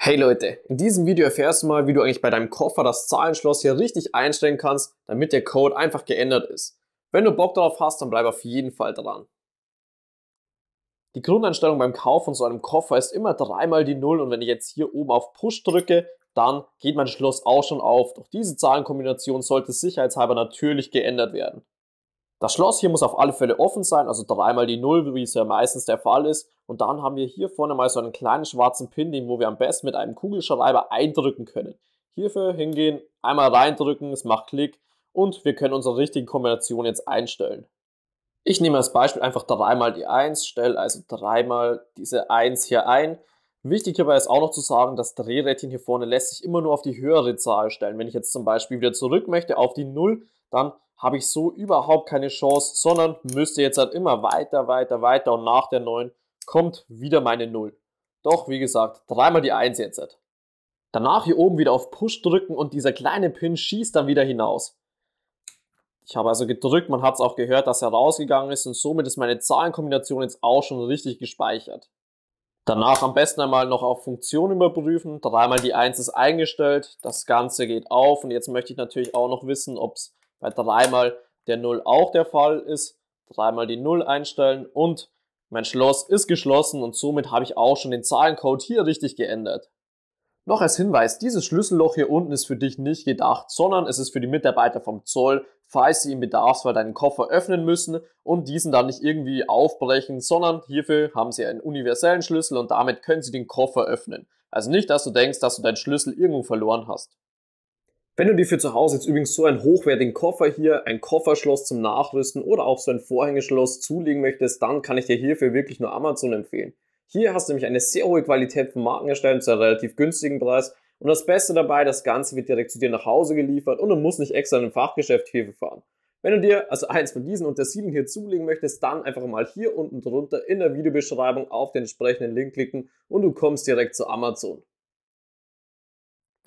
Hey Leute, in diesem Video erfährst du mal, wie du eigentlich bei deinem Koffer das Zahlenschloss hier richtig einstellen kannst, damit der Code einfach geändert ist. Wenn du Bock darauf hast, dann bleib auf jeden Fall dran. Die Grundeinstellung beim Kauf von so einem Koffer ist immer dreimal die Null und wenn ich jetzt hier oben auf Push drücke, dann geht mein Schloss auch schon auf. Doch diese Zahlenkombination sollte sicherheitshalber natürlich geändert werden. Das Schloss hier muss auf alle Fälle offen sein, also dreimal die Null, wie es ja meistens der Fall ist. Und dann haben wir hier vorne mal so einen kleinen schwarzen Pin, den wir am besten mit einem Kugelschreiber eindrücken können. Hierfür hingehen, einmal reindrücken, es macht Klick und wir können unsere richtige Kombination jetzt einstellen. Ich nehme als Beispiel einfach dreimal die 1, stelle also dreimal diese 1 hier ein. Wichtig hierbei ist auch noch zu sagen, das Drehrädchen hier vorne lässt sich immer nur auf die höhere Zahl stellen. Wenn ich jetzt zum Beispiel wieder zurück möchte auf die 0, dann habe ich so überhaupt keine Chance, sondern müsste jetzt halt immer weiter, weiter, weiter und nach der 9 kommt wieder meine 0. Doch wie gesagt, dreimal die 1 jetzt. Halt. Danach hier oben wieder auf Push drücken und dieser kleine Pin schießt dann wieder hinaus. Ich habe also gedrückt, man hat es auch gehört, dass er rausgegangen ist und somit ist meine Zahlenkombination jetzt auch schon richtig gespeichert. Danach am besten einmal noch auf Funktion überprüfen. Dreimal die 1 ist eingestellt. Das Ganze geht auf. Und jetzt möchte ich natürlich auch noch wissen, ob es bei dreimal der 0 auch der Fall ist, dreimal die 0 einstellen und mein Schloss ist geschlossen und somit habe ich auch schon den Zahlencode hier richtig geändert. Noch als Hinweis, dieses Schlüsselloch hier unten ist für dich nicht gedacht, sondern es ist für die Mitarbeiter vom Zoll, falls sie im Bedarfsfall deinen Koffer öffnen müssen und diesen dann nicht irgendwie aufbrechen, sondern hierfür haben sie einen universellen Schlüssel und damit können sie den Koffer öffnen. Also nicht, dass du denkst, dass du deinen Schlüssel irgendwo verloren hast. Wenn du dir für zu Hause jetzt übrigens so einen hochwertigen Koffer hier, ein Kofferschloss zum Nachrüsten oder auch so ein Vorhängeschloss zulegen möchtest, dann kann ich dir hierfür wirklich nur Amazon empfehlen. Hier hast du nämlich eine sehr hohe Qualität von Markenherstellern zu einem relativ günstigen Preis und das Beste dabei, das Ganze wird direkt zu dir nach Hause geliefert und du musst nicht extra in ein Fachgeschäft hierfür fahren. Wenn du dir also eins von diesen unter sieben hier zulegen möchtest, dann einfach mal hier unten drunter in der Videobeschreibung auf den entsprechenden Link klicken und du kommst direkt zu Amazon.